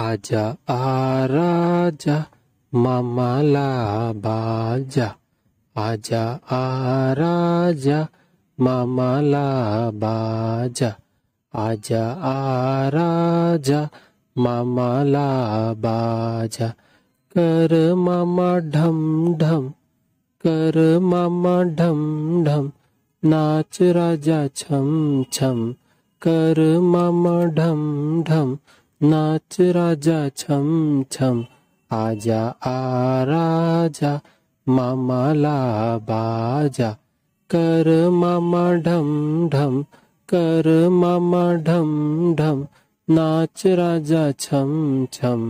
आजा राजा मामला बाजा आजा राजा मामला बाजा आजा राजा मामला बाजा कर मामा ढम ढम कर मामा ढम ढम नाच राजा छम छम कर मामा ढम ढम नाच राजा छम छम आजा आ राजा मामा ला बाजा कर मामा ढम ढम कर मामा ढम ढम नाच राजा छम छम